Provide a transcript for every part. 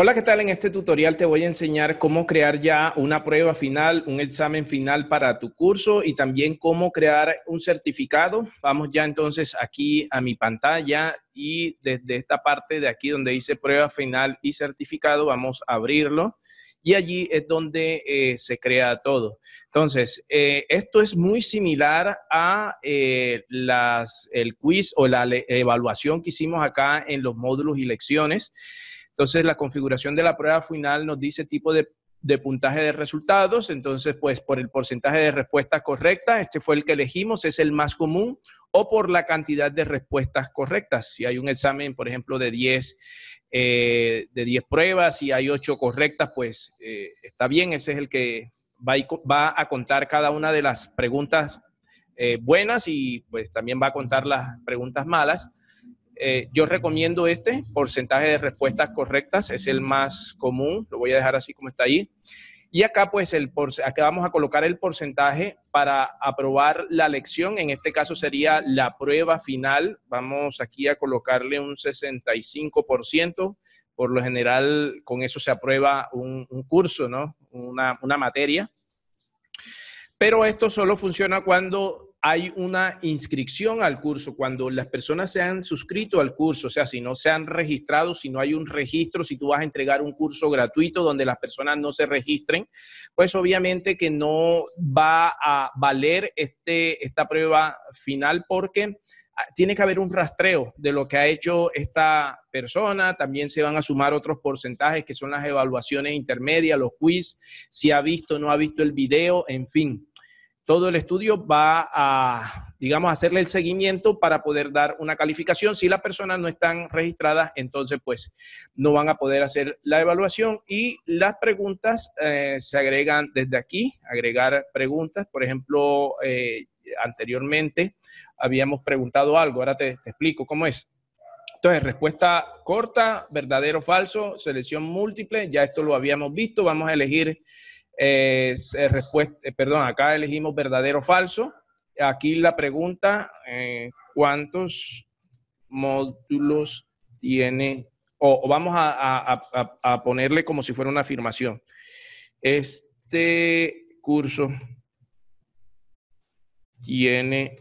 Hola, ¿qué tal? En este tutorial te voy a enseñar cómo crear ya una prueba final, un examen final para tu curso y también cómo crear un certificado. Vamos ya entonces aquí a mi pantalla y desde esta parte de aquí donde dice prueba final y certificado vamos a abrirlo y allí es donde eh, se crea todo. Entonces, eh, esto es muy similar a eh, las, el quiz o la evaluación que hicimos acá en los módulos y lecciones. Entonces, la configuración de la prueba final nos dice tipo de, puntaje de resultados. Entonces, pues por el porcentaje de respuestas correctas, este fue el que elegimos, es el más común, o por la cantidad de respuestas correctas. Si hay un examen, por ejemplo, de 10, eh, de 10 pruebas, y hay 8 correctas, pues eh, está bien, ese es el que va, va, a contar cada una de las preguntas eh, buenas y pues también va a contar las preguntas malas. Eh, yo recomiendo este porcentaje de respuestas correctas, es el más común, lo voy a dejar así como está ahí. Y acá pues el acá vamos a colocar el porcentaje para aprobar la lección, en este caso sería la prueba final, vamos aquí a colocarle un 65%, por lo general con eso se aprueba un, un curso, ¿no? Una, una materia. Pero esto solo funciona cuando hay una inscripción al curso, cuando las personas se han suscrito al curso, o sea, si no se han registrado, si no hay un registro, si tú vas a entregar un curso gratuito donde las personas no se registren, pues obviamente que no va a valer este, esta prueba final porque ah, tiene que haber un rastreo de lo que ha hecho esta persona, también se van a sumar otros porcentajes que son las evaluaciones intermedias, los quiz, si ha visto o no ha visto el video, en fin todo el estudio va a, digamos, hacerle el seguimiento para poder dar una calificación. Si las personas no están registradas, entonces pues no van a poder hacer la evaluación y las preguntas eh, se agregan desde aquí, agregar preguntas. Por ejemplo, eh, anteriormente habíamos preguntado algo, ahora te, te explico cómo es. Entonces, respuesta corta, verdadero o falso, selección múltiple, ya esto lo habíamos visto, vamos a elegir respuesta, eh, perdón, acá elegimos verdadero o falso. Aquí la pregunta, eh, ¿cuántos módulos tiene? O, vamos a, ponerle como si fuera una afirmación. Este curso tiene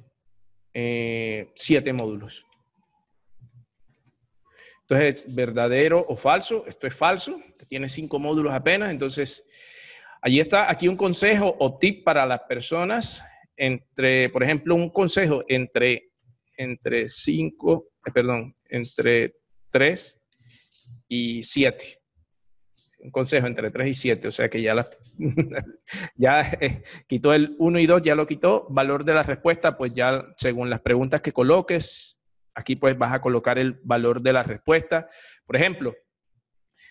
eh, siete módulos. Entonces, verdadero o falso, esto es falso, tiene cinco módulos apenas, entonces Allí está aquí un consejo o tip para las personas entre, por ejemplo, un consejo entre, entre 5, eh, perdón, entre 3 y 7. Un consejo entre 3 y 7, o sea que ya, la, ya eh, quitó el 1 y 2, ya lo quitó. Valor de la respuesta, pues ya según las preguntas que coloques, aquí pues vas a colocar el valor de la respuesta. Por ejemplo,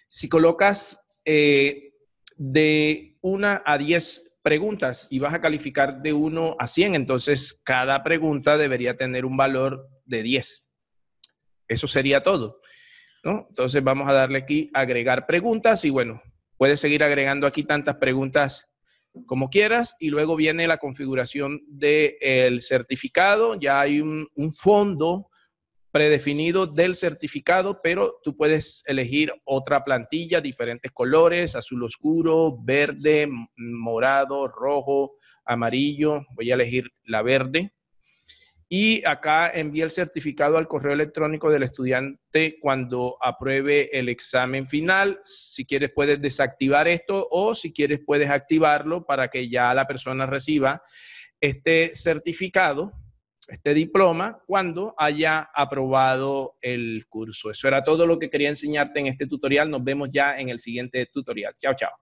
si colocas eh, de una a 10 preguntas y vas a calificar de 1 a 100. Entonces, cada pregunta debería tener un valor de 10. Eso sería todo. Entonces, vamos a darle aquí agregar preguntas y bueno, puedes seguir agregando aquí tantas preguntas como quieras y luego viene la configuración del certificado. Ya hay un, un fondo predefinido del certificado, pero tú puedes elegir otra plantilla, diferentes colores, azul oscuro, verde, morado, rojo, amarillo. Voy a elegir la verde. Y acá envía el certificado al correo electrónico del estudiante cuando apruebe el examen final. Si quieres puedes desactivar esto o si quieres puedes activarlo para que ya la persona reciba este certificado este diploma cuando haya aprobado el curso. Eso era todo lo que quería enseñarte en este tutorial. Nos vemos ya en el siguiente tutorial. Chao, chao.